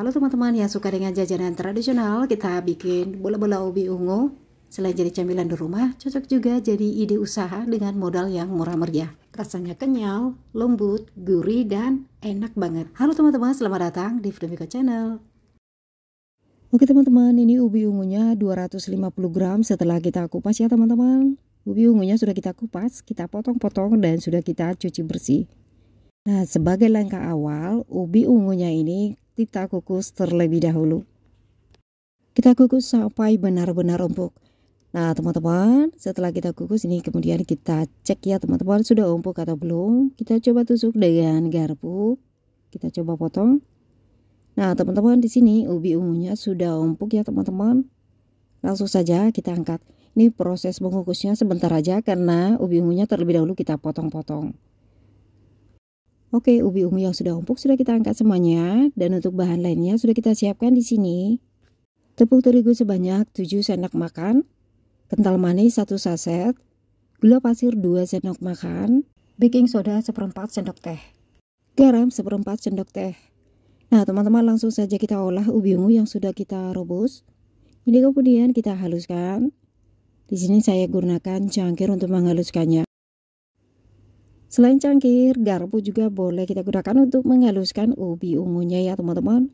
Halo teman-teman yang suka dengan jajanan tradisional, kita bikin bola-bola ubi ungu. Selain jadi camilan di rumah, cocok juga jadi ide usaha dengan modal yang murah meriah. Rasanya kenyal, lembut, gurih, dan enak banget. Halo teman-teman, selamat datang di Fdomiko Channel. Oke teman-teman, ini ubi ungunya 250 gram setelah kita kupas ya teman-teman. Ubi ungunya sudah kita kupas, kita potong-potong dan sudah kita cuci bersih. Nah, sebagai langkah awal, ubi ungunya ini kita kukus terlebih dahulu. Kita kukus sampai benar-benar empuk. Nah, teman-teman, setelah kita kukus ini kemudian kita cek ya, teman-teman, sudah empuk atau belum. Kita coba tusuk dengan garpu. Kita coba potong. Nah, teman-teman, di sini ubi ungunya sudah empuk ya, teman-teman. Langsung saja kita angkat. Ini proses mengukusnya sebentar aja karena ubi ungunya terlebih dahulu kita potong-potong. Oke, ubi ungu yang sudah empuk sudah kita angkat semuanya dan untuk bahan lainnya sudah kita siapkan di sini. Tepung terigu sebanyak 7 sendok makan, kental manis 1 saset, gula pasir 2 sendok makan, baking soda 1 sendok teh, garam 1 sendok teh. Nah, teman-teman langsung saja kita olah ubi ungu yang sudah kita rebus. Ini kemudian kita haluskan. Di sini saya gunakan cangkir untuk menghaluskannya. Selain cangkir, garpu juga boleh kita gunakan untuk menghaluskan ubi ungunya ya teman-teman.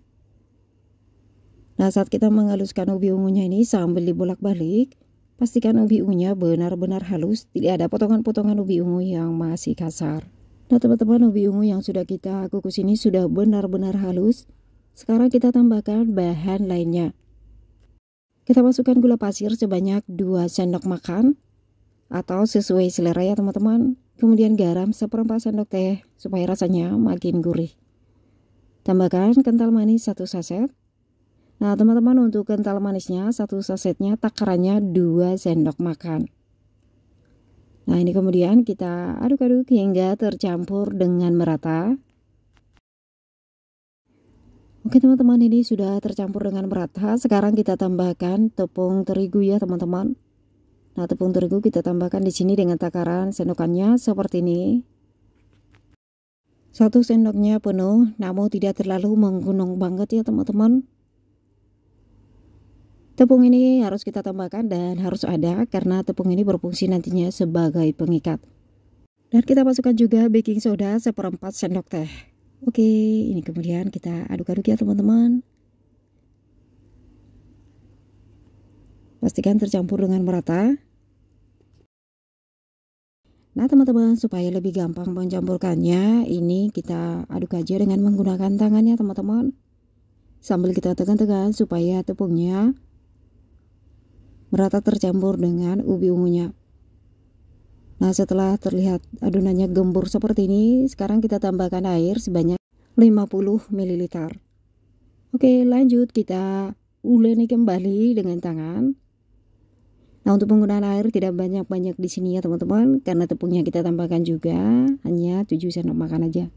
Nah saat kita menghaluskan ubi ungunya ini sambil dibolak-balik, pastikan ubi ungunya benar-benar halus, tidak ada potongan-potongan ubi ungu yang masih kasar. Nah teman-teman ubi ungu yang sudah kita kukus ini sudah benar-benar halus. Sekarang kita tambahkan bahan lainnya. Kita masukkan gula pasir sebanyak 2 sendok makan atau sesuai selera ya teman-teman. Kemudian garam seperempat sendok teh supaya rasanya makin gurih. Tambahkan kental manis satu saset. Nah teman-teman untuk kental manisnya satu sasetnya takarannya 2 sendok makan. Nah ini kemudian kita aduk-aduk hingga tercampur dengan merata. Oke teman-teman ini sudah tercampur dengan merata Sekarang kita tambahkan tepung terigu ya teman-teman Nah, tepung terigu kita tambahkan di sini dengan takaran sendokannya seperti ini. Satu sendoknya penuh, namun tidak terlalu menggunung banget ya teman-teman. Tepung ini harus kita tambahkan dan harus ada karena tepung ini berfungsi nantinya sebagai pengikat. Dan kita masukkan juga baking soda seperempat sendok teh. Oke, ini kemudian kita aduk-aduk ya teman-teman. Pastikan tercampur dengan merata. Nah teman-teman supaya lebih gampang mencampurkannya ini kita aduk aja dengan menggunakan tangannya teman-teman Sambil kita tekan-tekan supaya tepungnya merata tercampur dengan ubi ungunya Nah setelah terlihat adonannya gembur seperti ini sekarang kita tambahkan air sebanyak 50 ml Oke lanjut kita uleni kembali dengan tangan Nah untuk penggunaan air tidak banyak-banyak di sini ya teman-teman karena tepungnya kita tambahkan juga hanya 7 sendok makan aja.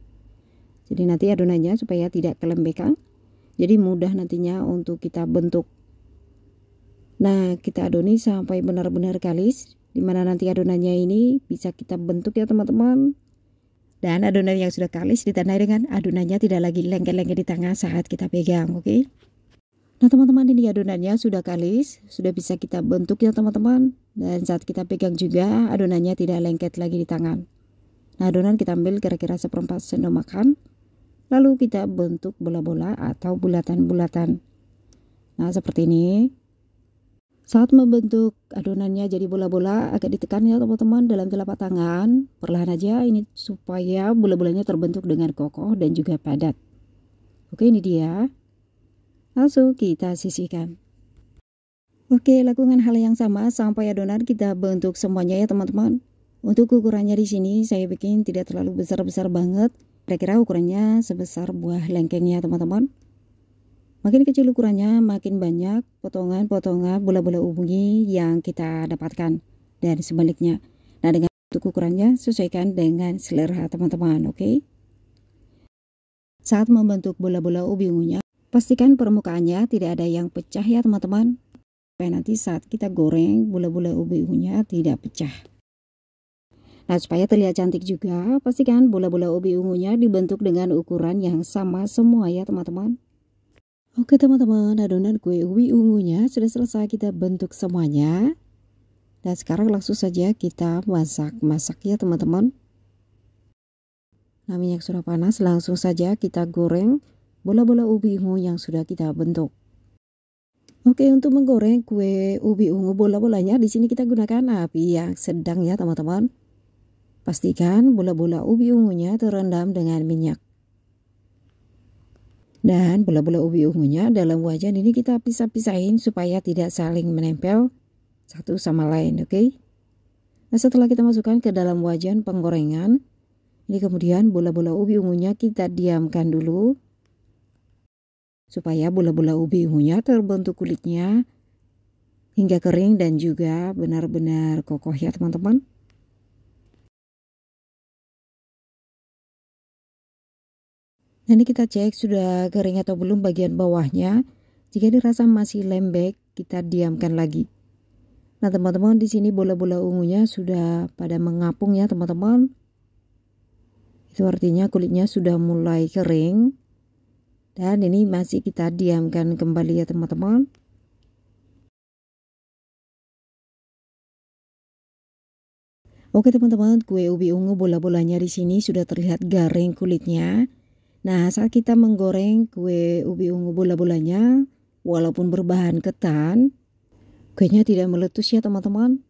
Jadi nanti adonannya supaya tidak kelembekan. Jadi mudah nantinya untuk kita bentuk. Nah kita adoni sampai benar-benar kalis dimana nanti adonannya ini bisa kita bentuk ya teman-teman. Dan adonan yang sudah kalis ditandai dengan adonannya tidak lagi lengket-lengket di tangan saat kita pegang, oke? Okay? Nah teman-teman ini adonannya sudah kalis, sudah bisa kita bentuk ya teman-teman. Dan saat kita pegang juga adonannya tidak lengket lagi di tangan. Nah adonan kita ambil kira-kira seperempat sendok makan. Lalu kita bentuk bola-bola atau bulatan-bulatan. Nah seperti ini. Saat membentuk adonannya jadi bola-bola agak ditekan ya teman-teman dalam telapak tangan. Perlahan aja ini supaya bola-bolanya terbentuk dengan kokoh dan juga padat. Oke ini dia. Langsung kita sisihkan. Oke, lakukan hal yang sama sampai adonan kita bentuk semuanya ya teman-teman. Untuk ukurannya di sini saya bikin tidak terlalu besar-besar banget. Kira-kira ukurannya sebesar buah lengkeng ya teman-teman. Makin kecil ukurannya, makin banyak potongan-potongan bola-bola ubi yang kita dapatkan dan sebaliknya. Nah, dengan untuk ukurannya sesuaikan dengan selera teman-teman, oke? Saat membentuk bola-bola ubi ungunya, Pastikan permukaannya tidak ada yang pecah ya teman-teman. Supaya nanti saat kita goreng bola-bola ubi-ungunya tidak pecah. Nah supaya terlihat cantik juga, pastikan bola-bola ubi ungunya dibentuk dengan ukuran yang sama semua ya teman-teman. Oke teman-teman, adonan kue ubi ungunya sudah selesai kita bentuk semuanya. Dan sekarang langsung saja kita masak-masak ya teman-teman. Nah minyak sudah panas langsung saja kita goreng bola-bola ubi ungu yang sudah kita bentuk. Oke, untuk menggoreng kue ubi ungu bola-bolanya di sini kita gunakan api yang sedang ya, teman-teman. Pastikan bola-bola ubi ungunya terendam dengan minyak. Dan bola-bola ubi ungunya dalam wajan ini kita pisah-pisahin supaya tidak saling menempel satu sama lain, oke? Okay? Nah, setelah kita masukkan ke dalam wajan penggorengan, ini kemudian bola-bola ubi ungunya kita diamkan dulu supaya bola-bola ubi ungunya terbentuk kulitnya hingga kering dan juga benar-benar kokoh ya teman-teman. Nanti kita cek sudah kering atau belum bagian bawahnya. Jika dirasa masih lembek, kita diamkan lagi. Nah teman-teman di sini bola-bola ungunya sudah pada mengapung ya teman-teman. Itu artinya kulitnya sudah mulai kering. Dan ini masih kita diamkan kembali ya teman-teman. Oke teman-teman, kue ubi ungu bola-bolanya di sini sudah terlihat garing kulitnya. Nah, saat kita menggoreng kue ubi ungu bola-bolanya, walaupun berbahan ketan, kuenya tidak meletus ya teman-teman.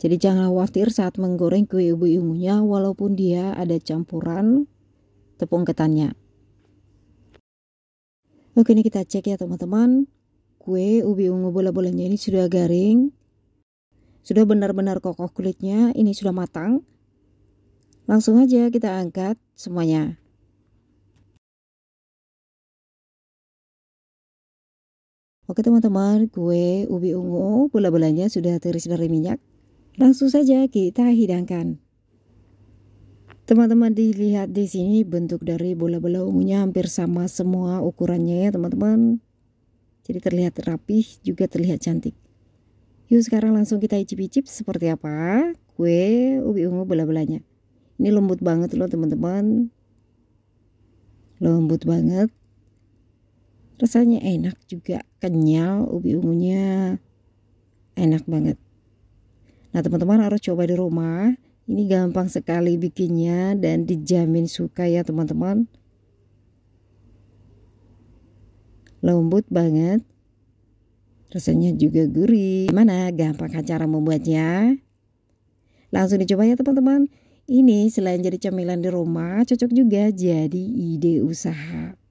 Jadi jangan khawatir saat menggoreng kue ubi ungunya walaupun dia ada campuran tepung ketannya. Oke ini kita cek ya teman-teman Kue ubi ungu bola-bolanya ini sudah garing Sudah benar-benar kokoh kulitnya Ini sudah matang Langsung aja kita angkat semuanya Oke teman-teman kue ubi ungu bola-bolanya sudah terisi dari minyak Langsung saja kita hidangkan Teman-teman dilihat di sini bentuk dari bola-bola ungunya hampir sama semua ukurannya ya teman-teman. Jadi terlihat rapih juga terlihat cantik. Yuk sekarang langsung kita icip-icip seperti apa kue ubi ungu bola-bolanya. Ini lembut banget loh teman-teman. Lembut banget. Rasanya enak juga, kenyal ubi ungunya. Enak banget. Nah, teman-teman harus coba di rumah ini gampang sekali bikinnya dan dijamin suka ya teman-teman. Lembut banget. Rasanya juga gurih. Gimana gampang kan cara membuatnya? Langsung dicoba ya teman-teman. Ini selain jadi camilan di rumah, cocok juga jadi ide usaha.